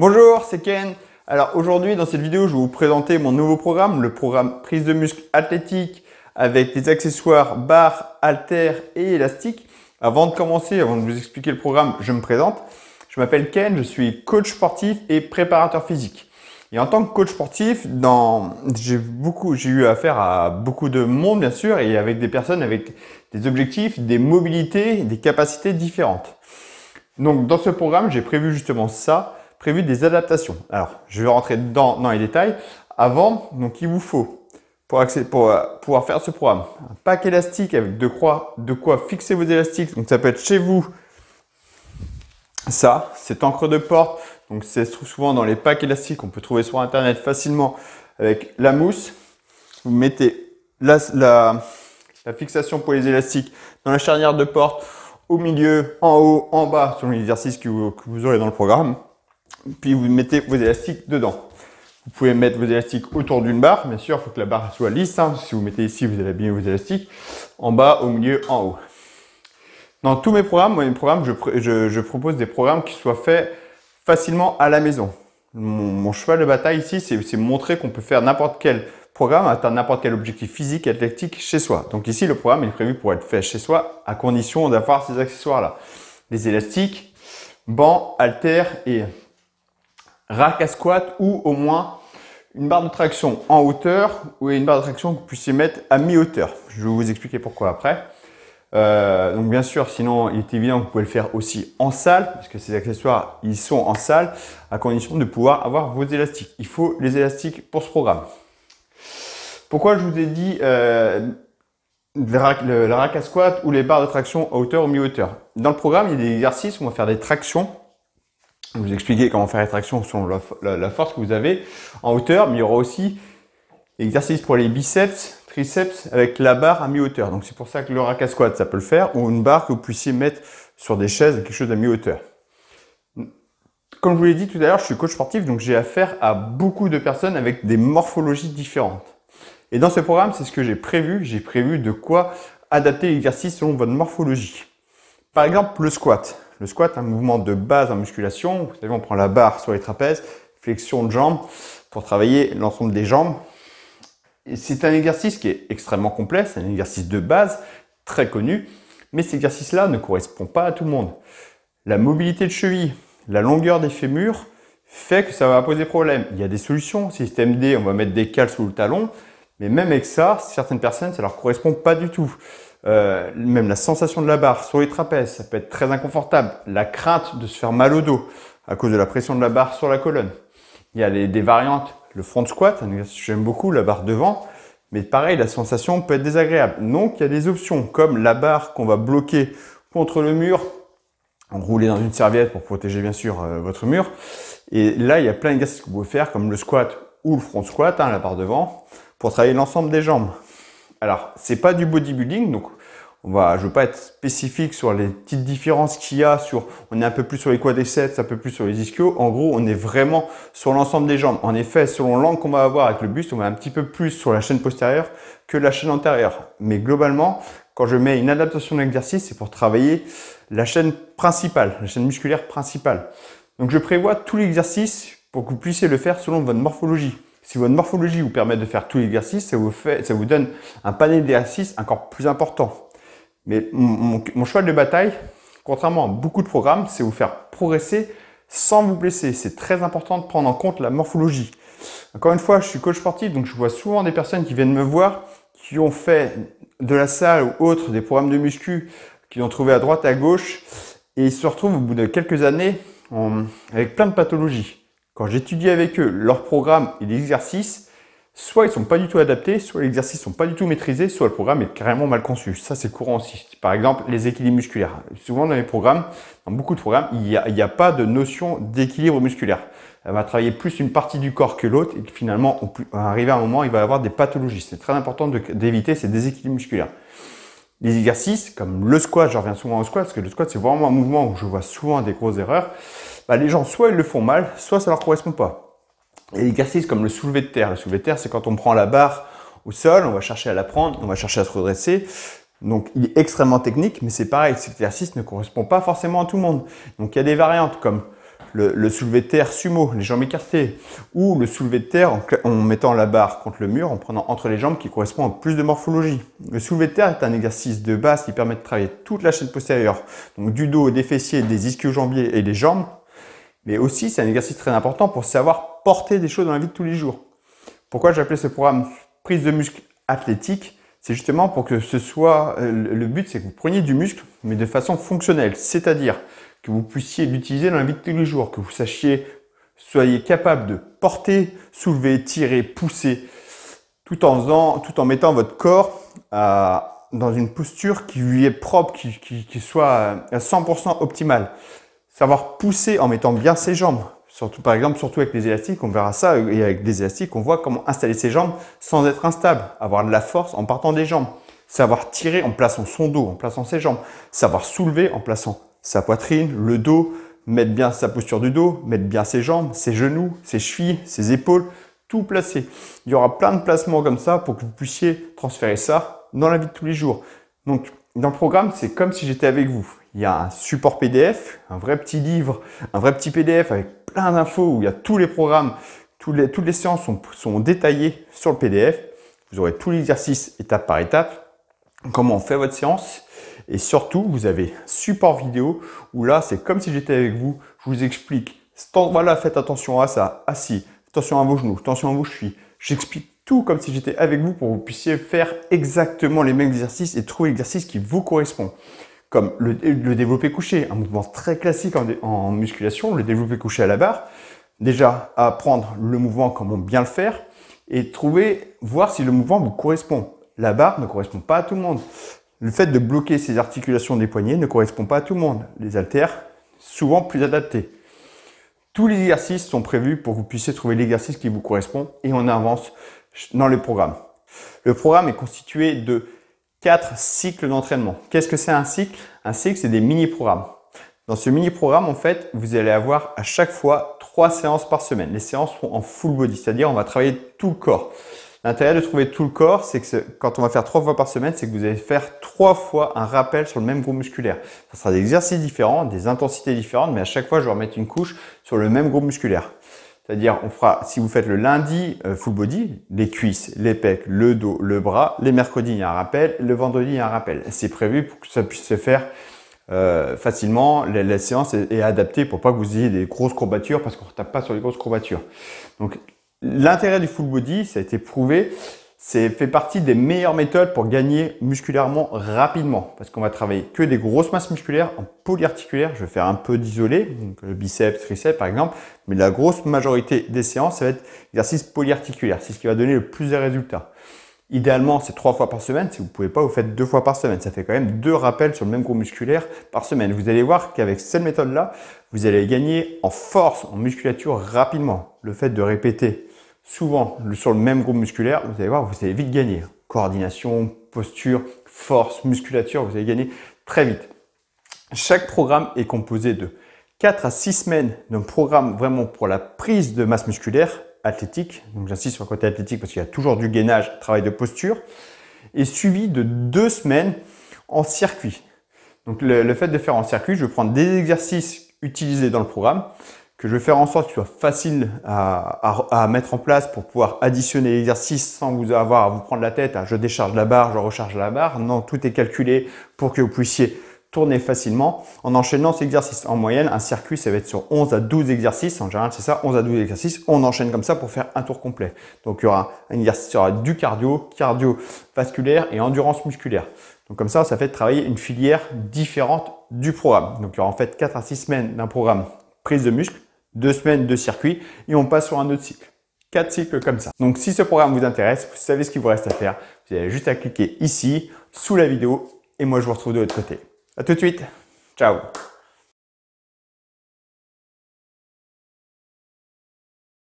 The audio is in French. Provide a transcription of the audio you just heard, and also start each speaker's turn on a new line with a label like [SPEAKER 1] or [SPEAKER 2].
[SPEAKER 1] Bonjour, c'est Ken. Alors aujourd'hui, dans cette vidéo, je vais vous présenter mon nouveau programme, le programme prise de muscle athlétique avec des accessoires barres, haltères et élastiques. Avant de commencer, avant de vous expliquer le programme, je me présente. Je m'appelle Ken, je suis coach sportif et préparateur physique. Et en tant que coach sportif, dans... j'ai beaucoup, j'ai eu affaire à beaucoup de monde, bien sûr, et avec des personnes avec des objectifs, des mobilités, des capacités différentes. Donc, dans ce programme, j'ai prévu justement ça, prévu des adaptations. Alors, je vais rentrer dans, les détails. Avant, donc, il vous faut, pour, euh, pouvoir faire ce programme, un pack élastique avec de quoi, fixer vos élastiques. Donc, ça peut être chez vous, ça, cette encre de porte. Donc, c'est souvent dans les packs élastiques qu'on peut trouver sur Internet facilement avec la mousse. Vous mettez la, fixation pour les élastiques dans la charnière de porte, au milieu, en haut, en bas, selon l'exercice que vous aurez dans le programme puis vous mettez vos élastiques dedans. Vous pouvez mettre vos élastiques autour d'une barre, bien sûr, il faut que la barre soit lisse. Hein. Si vous mettez ici, vous allez bien vos élastiques, en bas, au milieu, en haut. Dans tous mes programmes, moi, je, propose des programmes qui soient faits facilement à la maison. Mon, mon cheval de bataille ici, c'est montrer qu'on peut faire n'importe quel programme, atteindre n'importe quel objectif physique, athlétique chez soi. Donc ici, le programme est prévu pour être fait chez soi, à condition d'avoir ces accessoires-là. Les élastiques, bancs, haltères et rack à squat ou au moins une barre de traction en hauteur ou une barre de traction que vous puissiez mettre à mi-hauteur. Je vais vous expliquer pourquoi après. Euh, donc bien sûr, sinon il est évident que vous pouvez le faire aussi en salle, parce que ces accessoires, ils sont en salle, à condition de pouvoir avoir vos élastiques. Il faut les élastiques pour ce programme. Pourquoi je vous ai dit euh, le, rack, à squat ou les barres de traction à hauteur ou mi-hauteur Dans le programme, il y a des exercices où on va faire des tractions vous expliquer comment faire rétraction selon la, force que vous avez en hauteur, mais il y aura aussi exercice pour les biceps, triceps avec la barre à mi-hauteur. Donc c'est pour ça que le rack squat, ça peut le faire, ou une barre que vous puissiez mettre sur des chaises, quelque chose à mi-hauteur. Comme je vous l'ai dit tout à l'heure, je suis coach sportif, donc j'ai affaire à beaucoup de personnes avec des morphologies différentes. Et dans ce programme, c'est ce que j'ai prévu. J'ai prévu de quoi adapter l'exercice selon votre morphologie. Par exemple, le squat. Le squat, un mouvement de base en musculation. Vous savez, on prend la barre sur les trapèzes, flexion de jambes pour travailler l'ensemble des jambes. C'est un exercice qui est extrêmement complexe, un exercice de base très connu, mais cet exercice-là ne correspond pas à tout le monde. La mobilité de cheville, la longueur des fémurs fait que ça va poser problème. Il y a des solutions. Système D, on va mettre des cales sous le talon, mais même avec ça, certaines personnes, ça leur correspond pas du tout. Euh, même la sensation de la barre sur les trapèzes, ça peut être très inconfortable. La crainte de se faire mal au dos à cause de la pression de la barre sur la colonne. Il y a des variantes, le front squat, j'aime beaucoup, la barre devant. Mais pareil, la sensation peut être désagréable. Donc il y a des options comme la barre qu'on va bloquer contre le mur, enroulée dans une serviette pour protéger bien sûr euh, votre mur. Et là, il y a plein d'exercices que vous pouvez faire comme le squat ou le front squat, hein, la barre devant, pour travailler l'ensemble des jambes. Alors, c'est pas du bodybuilding, donc on va, je veux pas être spécifique sur les petites différences qu'il y a sur, on est un peu plus sur les quadriceps, un peu plus sur les ischios. En gros, on est vraiment sur l'ensemble des jambes. En effet, selon l'angle qu'on va avoir avec le buste, on va un petit peu plus sur la chaîne postérieure que la chaîne antérieure. Mais globalement, quand je mets une adaptation d'exercice, c'est pour travailler la chaîne principale, la chaîne musculaire principale. Donc, je prévois tout l'exercice pour que vous puissiez le faire selon votre morphologie. Si votre morphologie vous permet de faire tout l'exercice, ça, vous fait, ça vous donne un panel d'exercices encore plus important. Mais mon, choix de bataille, contrairement à beaucoup de programmes, c'est vous faire progresser sans vous blesser. C'est très important de prendre en compte la morphologie. Encore une fois, je suis coach sportif, donc je vois souvent des personnes qui viennent me voir qui ont fait de la salle ou autre, des programmes de muscu, qui ont trouvé à droite, à gauche, et ils se retrouvent au bout de quelques années avec plein de pathologies. Quand j'étudie avec eux leur programme et l'exercice, soit ils ne sont pas du tout adaptés, soit les exercices ne sont pas du tout maîtrisés, soit le programme est carrément mal conçu. Ça, c'est courant aussi. Par exemple, les équilibres musculaires. Souvent dans les programmes, dans beaucoup de programmes, il n'y a, pas de notion d'équilibre musculaire. On va travailler plus une partie du corps que l'autre et finalement, on, arriver à un moment, il va y avoir des pathologies. C'est très important d'éviter ces déséquilibres musculaires. Les exercices, comme le squat, je reviens souvent au squat, parce que le squat, c'est vraiment un mouvement où je vois souvent des grosses erreurs bah, les gens, soit ils le font mal, soit ça leur correspond pas. Et l'exercice comme le soulevé de terre. Le soulevé de terre, c'est quand on prend la barre au sol, on va chercher à la prendre, on va chercher à se redresser. Donc, il est extrêmement technique, mais c'est pareil, cet exercice ne correspond pas forcément à tout le monde. Donc, il y a des variantes comme le, le, soulevé de terre sumo, les jambes écartées, ou le soulevé de terre en, mettant la barre contre le mur, en prenant entre les jambes qui correspond à plus de morphologie. Le soulevé de terre est un exercice de base qui permet de travailler toute la chaîne postérieure, donc du dos, des fessiers, des ischio-jambiers et des jambes, mais aussi, c'est un exercice très important pour savoir porter des choses dans la vie de tous les jours. Pourquoi j'appelais ce programme prise de muscle athlétique C'est justement pour que ce soit euh, le but, c'est que vous preniez du muscle, mais de façon fonctionnelle, c'est-à-dire que vous puissiez l'utiliser dans la vie de tous les jours, que vous sachiez, soyez capable de porter, soulever, tirer, pousser, tout en, tout en mettant votre corps euh, dans une posture qui lui est propre, qui, qui soit euh, à 100% optimale. Savoir pousser en mettant bien ses jambes. Surtout, par exemple, surtout avec les élastiques, on verra ça, et avec des élastiques, on voit comment installer ses jambes sans être instable. Avoir de la force en partant des jambes. Savoir tirer en plaçant son dos, en plaçant ses jambes. Savoir soulever en plaçant sa poitrine, le dos, mettre bien sa posture du dos, mettre bien ses jambes, ses genoux, ses chevilles, ses épaules, tout placer. Il y aura plein de placements comme ça pour que vous puissiez transférer ça dans la vie de tous les jours. Donc, dans le programme, c'est comme si j'étais avec vous il y a un support PDF, un vrai petit livre, un vrai petit PDF avec plein d'infos où il y a tous les programmes, toutes les, séances sont, détaillées sur le PDF. Vous aurez tous les exercices étape par étape, comment on fait votre séance. Et surtout, vous avez support vidéo où là, c'est comme si j'étais avec vous. Je vous explique. Voilà, faites attention à ça, assis. Attention à vos genoux, attention à vos chevilles. J'explique tout comme si j'étais avec vous pour que vous puissiez faire exactement les mêmes exercices et trouver l'exercice qui vous correspond comme le, développé couché, un mouvement très classique en, musculation, le développé couché à la barre. Déjà, apprendre le mouvement, comment bien le faire, et trouver, voir si le mouvement vous correspond. La barre ne correspond pas à tout le monde. Le fait de bloquer ces articulations des poignets ne correspond pas à tout le monde. Les haltères, souvent plus adaptés. Tous les exercices sont prévus pour que vous puissiez trouver l'exercice qui vous correspond et on avance dans le programme. Le programme est constitué de quatre cycles d'entraînement. Qu'est-ce que c'est un cycle Un cycle, c'est des mini-programmes. Dans ce mini-programme, en fait, vous allez avoir à chaque fois trois séances par semaine. Les séances sont en full body, c'est-à-dire on va travailler tout le corps. L'intérêt de trouver tout le corps, c'est que quand on va faire trois fois par semaine, c'est que vous allez faire trois fois un rappel sur le même groupe musculaire. Ce sera des exercices différents, des intensités différentes, mais à chaque fois, je vais remettre une couche sur le même groupe musculaire. C'est-à-dire, on fera, si vous faites le lundi, euh, full body, les cuisses, les pecs, le dos, le bras. Les mercredis, il y a un rappel. Le vendredi, il y a un rappel. C'est prévu pour que ça puisse se faire euh, facilement. La, séance est, est, adaptée pour pas que vous ayez des grosses courbatures parce qu'on ne tape pas sur les grosses courbatures. Donc, l'intérêt du full body, ça a été prouvé, c'est fait partie des meilleures méthodes pour gagner musculairement rapidement parce qu'on va travailler que des grosses masses musculaires en polyarticulaire. Je vais faire un peu d'isolé, le biceps, triceps par exemple, mais la grosse majorité des séances, ça va être exercice polyarticulaire. C'est ce qui va donner le plus de résultats. Idéalement, c'est trois fois par semaine. Si vous ne pouvez pas, vous faites deux fois par semaine. Ça fait quand même deux rappels sur le même groupe musculaire par semaine. Vous allez voir qu'avec cette méthode-là, vous allez gagner en force, en musculature rapidement. Le fait de répéter souvent sur le même groupe musculaire, vous allez voir, vous allez vite gagner. Coordination, posture, force, musculature, vous allez gagner très vite. Chaque programme est composé de 4 à 6 semaines d'un programme vraiment pour la prise de masse musculaire athlétique. Donc j'insiste sur le côté athlétique parce qu'il y a toujours du gainage, travail de posture. Et suivi de 2 semaines en circuit. Donc le, le fait de faire en circuit, je vais prendre des exercices utilisés dans le programme que je vais faire en sorte qu'il soit facile à, mettre en place pour pouvoir additionner l'exercice sans vous avoir à vous prendre la tête je décharge la barre, je recharge la barre. Non, tout est calculé pour que vous puissiez tourner facilement en enchaînant ces exercices. En moyenne, un circuit, ça va être sur 11 à 12 exercices. En général, c'est ça, 11 à 12 exercices. On enchaîne comme ça pour faire un tour complet. Donc, il y aura un exercice, il aura du cardio, cardiovasculaire et endurance musculaire. Donc comme ça, ça fait travailler une filière différente du programme. Donc il y aura en fait 4 à 6 semaines d'un programme prise de muscle, deux semaines, de circuit et on passe sur un autre cycle. Quatre cycles comme ça. Donc si ce programme vous intéresse, vous savez ce qu'il vous reste à faire. Vous avez juste à cliquer ici, sous la vidéo, et moi je vous retrouve de l'autre côté. À tout de suite. Ciao